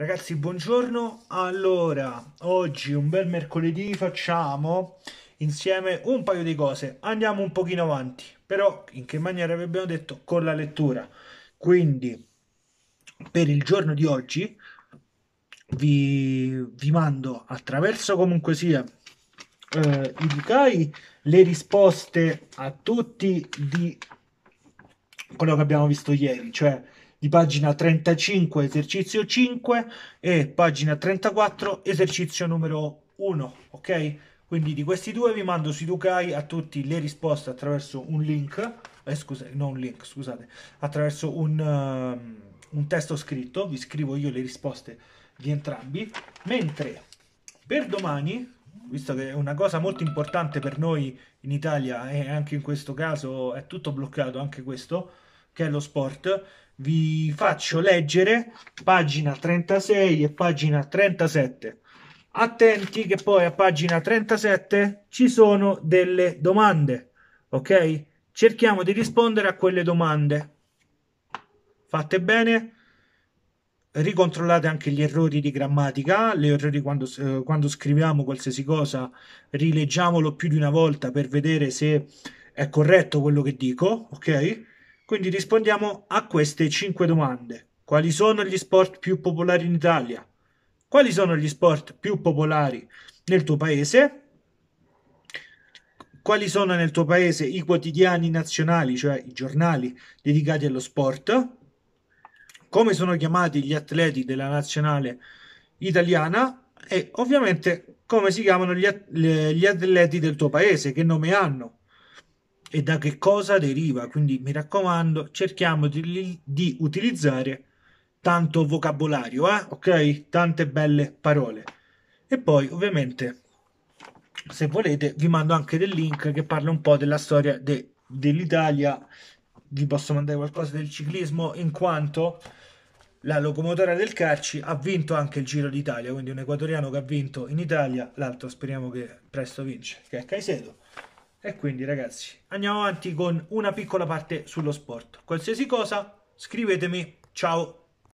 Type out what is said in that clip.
Ragazzi, buongiorno. Allora, oggi un bel mercoledì facciamo insieme un paio di cose. Andiamo un pochino avanti, però in che maniera vi abbiamo detto con la lettura. Quindi per il giorno di oggi vi, vi mando attraverso comunque sia eh, i Dukai le risposte a tutti di quello che abbiamo visto ieri, cioè di pagina 35 esercizio 5 e pagina 34 esercizio numero 1, ok? Quindi di questi due vi mando su Dukai a tutti le risposte attraverso un link, eh, scusate, non un link, scusate, attraverso un, uh, un testo scritto, vi scrivo io le risposte di entrambi, mentre per domani visto che è una cosa molto importante per noi in Italia e anche in questo caso è tutto bloccato, anche questo, che è lo sport, vi faccio leggere pagina 36 e pagina 37. Attenti che poi a pagina 37 ci sono delle domande, ok? Cerchiamo di rispondere a quelle domande. Fate bene? ricontrollate anche gli errori di grammatica, gli errori quando, eh, quando, scriviamo qualsiasi cosa, rileggiamolo più di una volta per vedere se è corretto quello che dico, ok? Quindi rispondiamo a queste 5 domande. Quali sono gli sport più popolari in Italia? Quali sono gli sport più popolari nel tuo paese? Quali sono nel tuo paese i quotidiani nazionali, cioè i giornali dedicati allo sport? Come sono chiamati gli atleti della nazionale italiana? E ovviamente come si chiamano gli atleti del tuo paese, che nome hanno? e da che cosa deriva. Quindi mi raccomando, cerchiamo di, di utilizzare tanto vocabolario, eh? ok? Tante belle parole. E poi, ovviamente, se volete, vi mando anche del link che parla un po' della storia de, dell'Italia. Vi posso mandare qualcosa del ciclismo, in quanto la locomotora del Carci ha vinto anche il Giro d'Italia, quindi un equatoriano che ha vinto in Italia, l'altro speriamo che presto vince, che è Caicedo. E quindi ragazzi, andiamo avanti con una piccola parte sullo sport. Qualsiasi cosa, scrivetemi. Ciao!